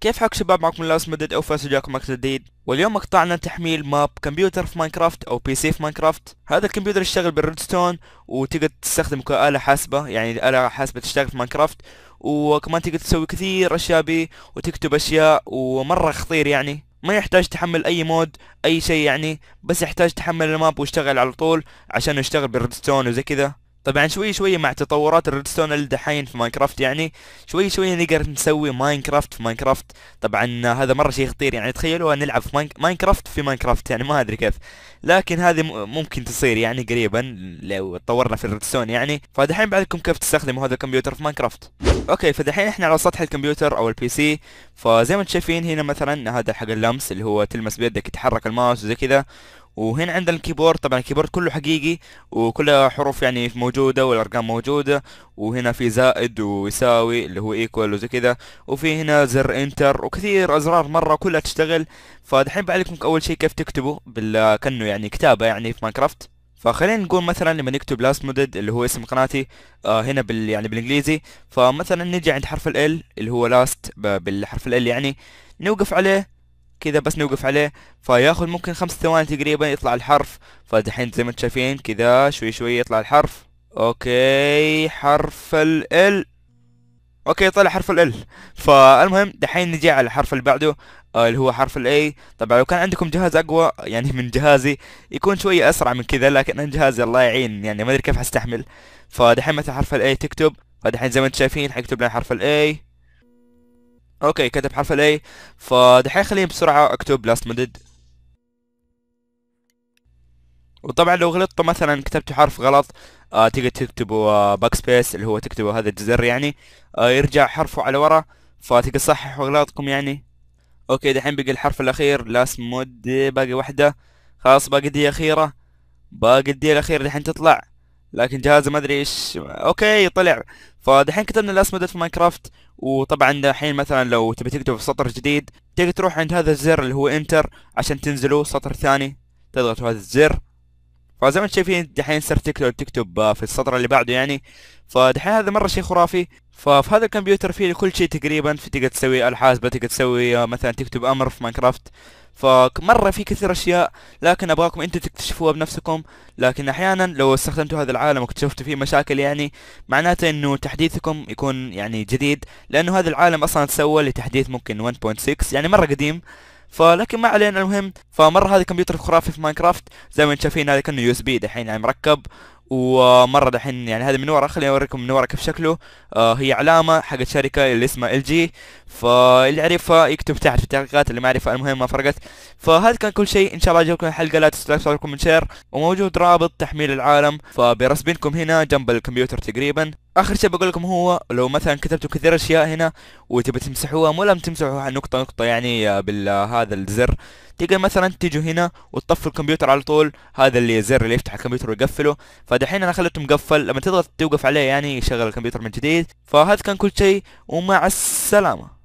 كيف حالك شباب معكم لاس مدد او فاس وجاكم مقطع جديد واليوم مقطعنا تحميل ماب كمبيوتر في ماينكرافت او بي سي في ماينكرافت هذا الكمبيوتر يشتغل بالريدستون وتقدر تستخدمه كآلة حاسبة يعني آلة حاسبة تشتغل في ماينكرافت وكمان تقدر تسوي كثير اشياء به وتكتب اشياء ومرة خطير يعني ما يحتاج تحمل اي مود اي شيء يعني بس يحتاج تحمل الماب ويشتغل على طول عشان يشتغل بالريدستون وزي كذا طبعا شوي شوي مع تطورات الريدستون اللي دحين في ماينكرافت يعني شوي شوي نقدر نسوي ماينكرافت في ماينكرافت طبعا هذا مره شيء خطير يعني تخيلوا نلعب في ماينكرافت في ماينكرافت يعني ما ادري كيف لكن هذه ممكن تصير يعني قريبا لو تطورنا في الريدستون يعني فدحين بعدكم كيف تستخدموا هذا الكمبيوتر في ماينكرافت اوكي فدحين احنا على سطح الكمبيوتر او البي سي فزي ما انتم شايفين هنا مثلا هذا حق اللمس اللي هو تلمس بيدك يتحرك الماوس وزي كذا وهنا عندنا الكيبورد طبعا الكيبورد كله حقيقي وكلها حروف يعني موجودة والأرقام موجودة وهنا في زائد ويساوي اللي هو ايكوال وزي كذا وفي هنا زر انتر وكثير أزرار مرة كلها تشتغل فدحين بعلمكم أول شيء كيف تكتبه بال كأنه يعني كتابة يعني في ماينكرافت فخلينا نقول مثلا لما نكتب لاست مودد اللي هو اسم قناتي آه هنا بال يعني بالانجليزي فمثلا نجي عند حرف ال اللي هو لاست بالحرف ال يعني نوقف عليه كذا بس نوقف عليه فياخذ ممكن خمس ثواني تقريبا يطلع الحرف فدحين زي ما انتم شايفين كذا شوي شوي يطلع الحرف اوكي حرف ال اوكي طلع حرف ال فالمهم دحين نجي على الحرف اللي بعده آه اللي هو حرف الاي طبعا لو كان عندكم جهاز اقوى يعني من جهازي يكون شويه اسرع من كذا لكن انا جهازي الله يعين يعني ما ادري كيف حستحمل فدحين مثلا حرف الاي تكتب فدحين زي ما انتم شايفين حيكتب لنا حرف الاي اوكي كتب حرف الاي فدحين خليني بسرعة اكتب لاست مدد وطبعا لو غلطت مثلا كتبت حرف غلط آه تقدر تكتبوا آه باك سبيس اللي هو تكتبوا هذا الجزر يعني آه يرجع حرفه على ورا فتقدر تصححوا غلطكم يعني اوكي دحين بقى الحرف الاخير لاست مود باقي واحدة خلاص باقي دي اخيرة باقي دي الاخيرة دحين تطلع لكن جهازي ما ادري ايش اوكي طلع فدحين كتبنا الاسم ده في ماينكرافت وطبعا دحين مثلا لو تبي تكتب في سطر جديد تقدر تروح عند هذا الزر اللي هو انتر عشان تنزله سطر ثاني تضغط هذا الزر فزي ما انتم شايفين دحين صرت تكتب تكتب آه، في السطر اللي بعده يعني فدحين هذا مره شيء خرافي ففي هذا الكمبيوتر فيه كل شيء تقريبا في تقدر تسوي الحاسبه تقدر تسوي آه، مثلا تكتب امر في ماينكرافت فمرة في كثير اشياء لكن ابغاكم انتم تكتشفوها بنفسكم لكن احيانا لو استخدمتوا هذا العالم واكتشفتوا فيه مشاكل يعني معناته انه تحديثكم يكون يعني جديد لانه هذا العالم اصلا تسوى لتحديث ممكن 1.6 يعني مرة قديم فلكن ما علينا المهم فمره هذا كمبيوتر خرافي في ماينكرافت زي ما انتم شايفين هذا كانه يو اس بي دحين يعني مركب ومره دحين يعني هذا من ورا خليني اوريكم من ورا كيف شكله آه هي علامه حقت شركه اللي اسمها ال جي فاللي يعرفها يكتب تحت في التعليقات اللي ما يعرفها المهم ما فرقت فهذا كان كل شيء ان شاء الله عجبكم الحلقه لا تنسوا لايك من شير وموجود رابط تحميل العالم فبرسبينكم هنا جنب الكمبيوتر تقريبا اخر شيء بقول لكم هو لو مثلا كتبتوا كثير اشياء هنا وتبي تمسحوها مو لازم تمسحوها نقطه نقطه يعني آه، بالهذا الزر تقدر مثلا تيجوا هنا وتطفي الكمبيوتر على طول هذا اللي زر اللي يفتح الكمبيوتر ويقفله فدحين انا خليته مقفل لما تضغط توقف عليه يعني يشغل الكمبيوتر من جديد فهذا كان كل شيء ومع السلامه